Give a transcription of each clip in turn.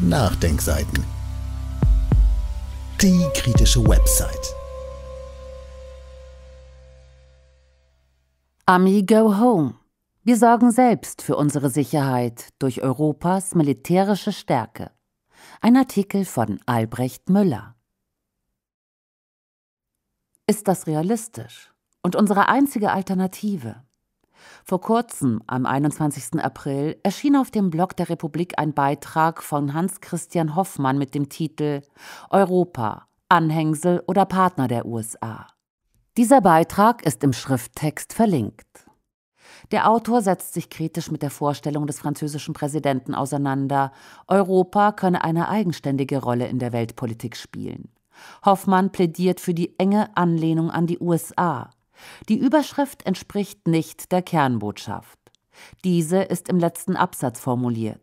Nachdenkseiten. Die kritische Website. Army Go Home. Wir sorgen selbst für unsere Sicherheit durch Europas militärische Stärke. Ein Artikel von Albrecht Müller. Ist das realistisch und unsere einzige Alternative? Vor kurzem, am 21. April, erschien auf dem Blog der Republik ein Beitrag von Hans-Christian Hoffmann mit dem Titel Europa, Anhängsel oder Partner der USA. Dieser Beitrag ist im Schrifttext verlinkt. Der Autor setzt sich kritisch mit der Vorstellung des französischen Präsidenten auseinander, Europa könne eine eigenständige Rolle in der Weltpolitik spielen. Hoffmann plädiert für die enge Anlehnung an die USA, die Überschrift entspricht nicht der Kernbotschaft. Diese ist im letzten Absatz formuliert.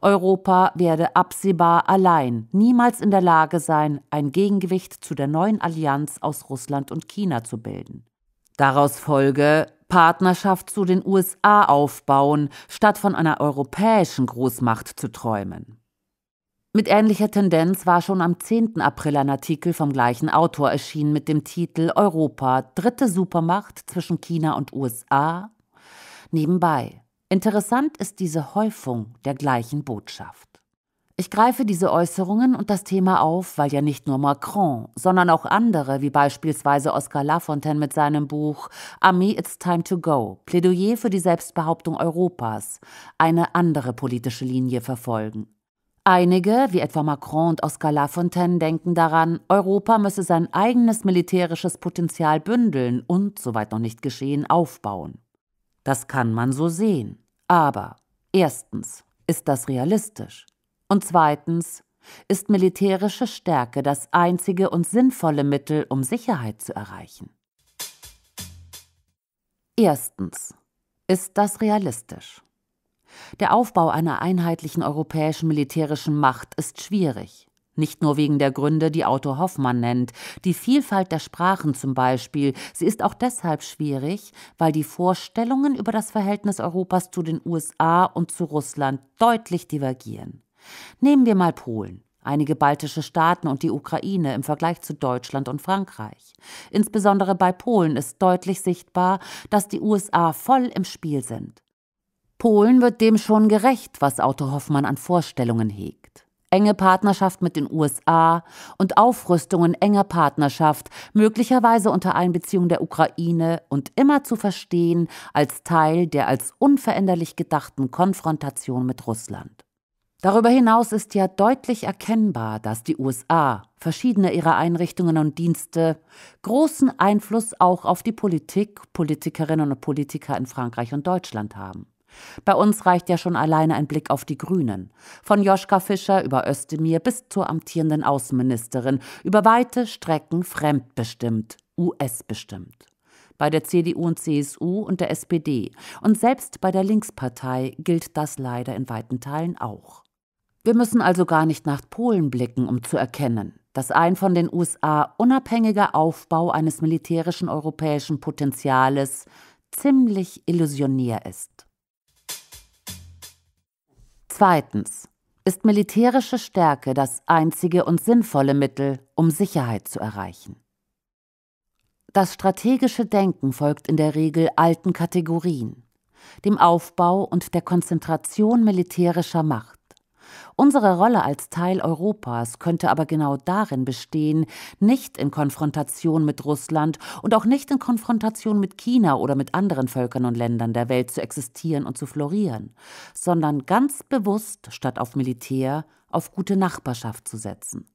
Europa werde absehbar allein niemals in der Lage sein, ein Gegengewicht zu der neuen Allianz aus Russland und China zu bilden. Daraus folge Partnerschaft zu den USA aufbauen, statt von einer europäischen Großmacht zu träumen. Mit ähnlicher Tendenz war schon am 10. April ein Artikel vom gleichen Autor erschienen mit dem Titel Europa, dritte Supermacht zwischen China und USA. Nebenbei, interessant ist diese Häufung der gleichen Botschaft. Ich greife diese Äußerungen und das Thema auf, weil ja nicht nur Macron, sondern auch andere, wie beispielsweise Oscar Lafontaine mit seinem Buch Armee It's Time to Go, Plädoyer für die Selbstbehauptung Europas, eine andere politische Linie verfolgen. Einige, wie etwa Macron und Oscar Lafontaine, denken daran, Europa müsse sein eigenes militärisches Potenzial bündeln und, soweit noch nicht geschehen, aufbauen. Das kann man so sehen. Aber erstens, ist das realistisch? Und zweitens, ist militärische Stärke das einzige und sinnvolle Mittel, um Sicherheit zu erreichen? Erstens, ist das realistisch? Der Aufbau einer einheitlichen europäischen militärischen Macht ist schwierig. Nicht nur wegen der Gründe, die Otto Hoffmann nennt, die Vielfalt der Sprachen zum Beispiel, sie ist auch deshalb schwierig, weil die Vorstellungen über das Verhältnis Europas zu den USA und zu Russland deutlich divergieren. Nehmen wir mal Polen einige baltische Staaten und die Ukraine im Vergleich zu Deutschland und Frankreich. Insbesondere bei Polen ist deutlich sichtbar, dass die USA voll im Spiel sind. Polen wird dem schon gerecht, was Otto Hoffmann an Vorstellungen hegt. Enge Partnerschaft mit den USA und Aufrüstung in enger Partnerschaft, möglicherweise unter Einbeziehung der Ukraine und immer zu verstehen als Teil der als unveränderlich gedachten Konfrontation mit Russland. Darüber hinaus ist ja deutlich erkennbar, dass die USA, verschiedene ihrer Einrichtungen und Dienste, großen Einfluss auch auf die Politik, Politikerinnen und Politiker in Frankreich und Deutschland haben. Bei uns reicht ja schon alleine ein Blick auf die Grünen. Von Joschka Fischer über Özdemir bis zur amtierenden Außenministerin, über weite Strecken fremdbestimmt, US-bestimmt. Bei der CDU und CSU und der SPD und selbst bei der Linkspartei gilt das leider in weiten Teilen auch. Wir müssen also gar nicht nach Polen blicken, um zu erkennen, dass ein von den USA unabhängiger Aufbau eines militärischen europäischen Potenziales ziemlich illusionär ist. Zweitens ist militärische Stärke das einzige und sinnvolle Mittel, um Sicherheit zu erreichen. Das strategische Denken folgt in der Regel alten Kategorien, dem Aufbau und der Konzentration militärischer Macht. Unsere Rolle als Teil Europas könnte aber genau darin bestehen, nicht in Konfrontation mit Russland und auch nicht in Konfrontation mit China oder mit anderen Völkern und Ländern der Welt zu existieren und zu florieren, sondern ganz bewusst statt auf Militär auf gute Nachbarschaft zu setzen.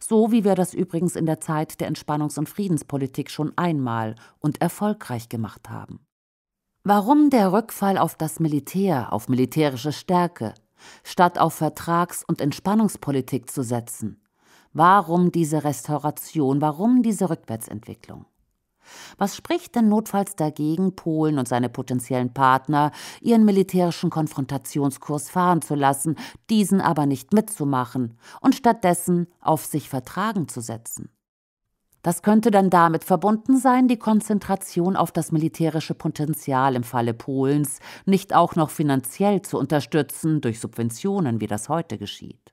So wie wir das übrigens in der Zeit der Entspannungs- und Friedenspolitik schon einmal und erfolgreich gemacht haben. Warum der Rückfall auf das Militär, auf militärische Stärke, statt auf Vertrags- und Entspannungspolitik zu setzen? Warum diese Restauration? Warum diese Rückwärtsentwicklung? Was spricht denn notfalls dagegen, Polen und seine potenziellen Partner ihren militärischen Konfrontationskurs fahren zu lassen, diesen aber nicht mitzumachen und stattdessen auf sich vertragen zu setzen? Das könnte dann damit verbunden sein, die Konzentration auf das militärische Potenzial im Falle Polens nicht auch noch finanziell zu unterstützen durch Subventionen, wie das heute geschieht.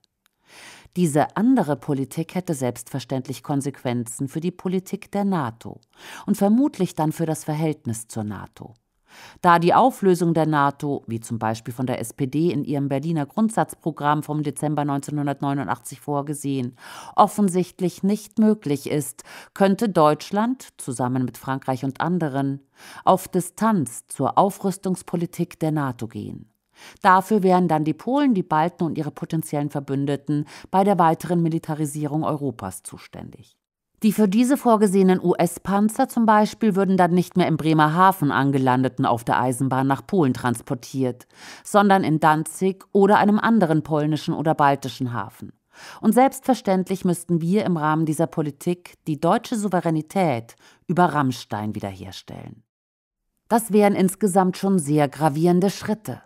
Diese andere Politik hätte selbstverständlich Konsequenzen für die Politik der NATO und vermutlich dann für das Verhältnis zur NATO. Da die Auflösung der NATO, wie zum Beispiel von der SPD in ihrem Berliner Grundsatzprogramm vom Dezember 1989 vorgesehen, offensichtlich nicht möglich ist, könnte Deutschland zusammen mit Frankreich und anderen auf Distanz zur Aufrüstungspolitik der NATO gehen. Dafür wären dann die Polen, die Balten und ihre potenziellen Verbündeten bei der weiteren Militarisierung Europas zuständig. Die für diese vorgesehenen US-Panzer zum Beispiel würden dann nicht mehr im Bremerhaven angelandeten auf der Eisenbahn nach Polen transportiert, sondern in Danzig oder einem anderen polnischen oder baltischen Hafen. Und selbstverständlich müssten wir im Rahmen dieser Politik die deutsche Souveränität über Rammstein wiederherstellen. Das wären insgesamt schon sehr gravierende Schritte.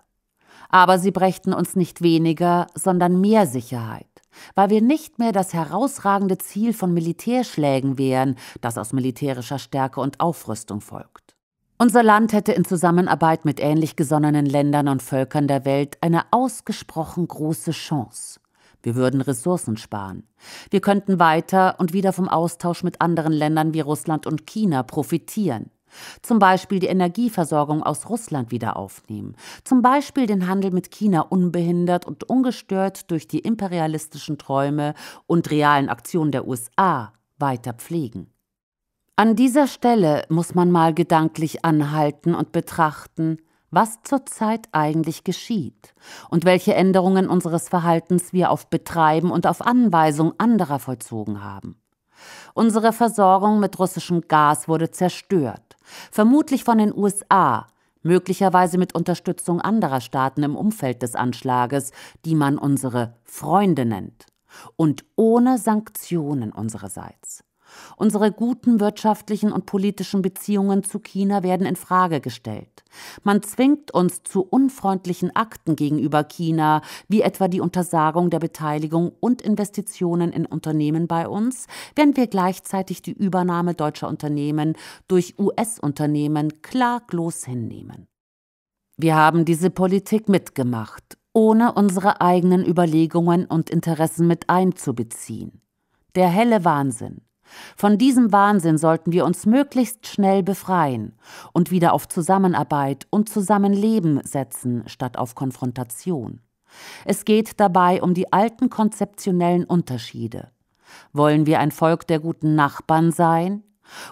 Aber sie brächten uns nicht weniger, sondern mehr Sicherheit weil wir nicht mehr das herausragende Ziel von Militärschlägen wären, das aus militärischer Stärke und Aufrüstung folgt. Unser Land hätte in Zusammenarbeit mit ähnlich gesonnenen Ländern und Völkern der Welt eine ausgesprochen große Chance. Wir würden Ressourcen sparen. Wir könnten weiter und wieder vom Austausch mit anderen Ländern wie Russland und China profitieren. Zum Beispiel die Energieversorgung aus Russland wieder aufnehmen, zum Beispiel den Handel mit China unbehindert und ungestört durch die imperialistischen Träume und realen Aktionen der USA weiter pflegen. An dieser Stelle muss man mal gedanklich anhalten und betrachten, was zurzeit eigentlich geschieht und welche Änderungen unseres Verhaltens wir auf Betreiben und auf Anweisung anderer vollzogen haben. Unsere Versorgung mit russischem Gas wurde zerstört. Vermutlich von den USA, möglicherweise mit Unterstützung anderer Staaten im Umfeld des Anschlages, die man unsere Freunde nennt, und ohne Sanktionen unsererseits. Unsere guten wirtschaftlichen und politischen Beziehungen zu China werden in Frage gestellt. Man zwingt uns zu unfreundlichen Akten gegenüber China, wie etwa die Untersagung der Beteiligung und Investitionen in Unternehmen bei uns, während wir gleichzeitig die Übernahme deutscher Unternehmen durch US-Unternehmen klaglos hinnehmen. Wir haben diese Politik mitgemacht, ohne unsere eigenen Überlegungen und Interessen mit einzubeziehen. Der helle Wahnsinn. Von diesem Wahnsinn sollten wir uns möglichst schnell befreien und wieder auf Zusammenarbeit und Zusammenleben setzen, statt auf Konfrontation. Es geht dabei um die alten konzeptionellen Unterschiede. Wollen wir ein Volk der guten Nachbarn sein?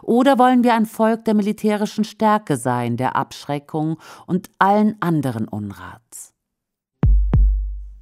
Oder wollen wir ein Volk der militärischen Stärke sein, der Abschreckung und allen anderen Unrats?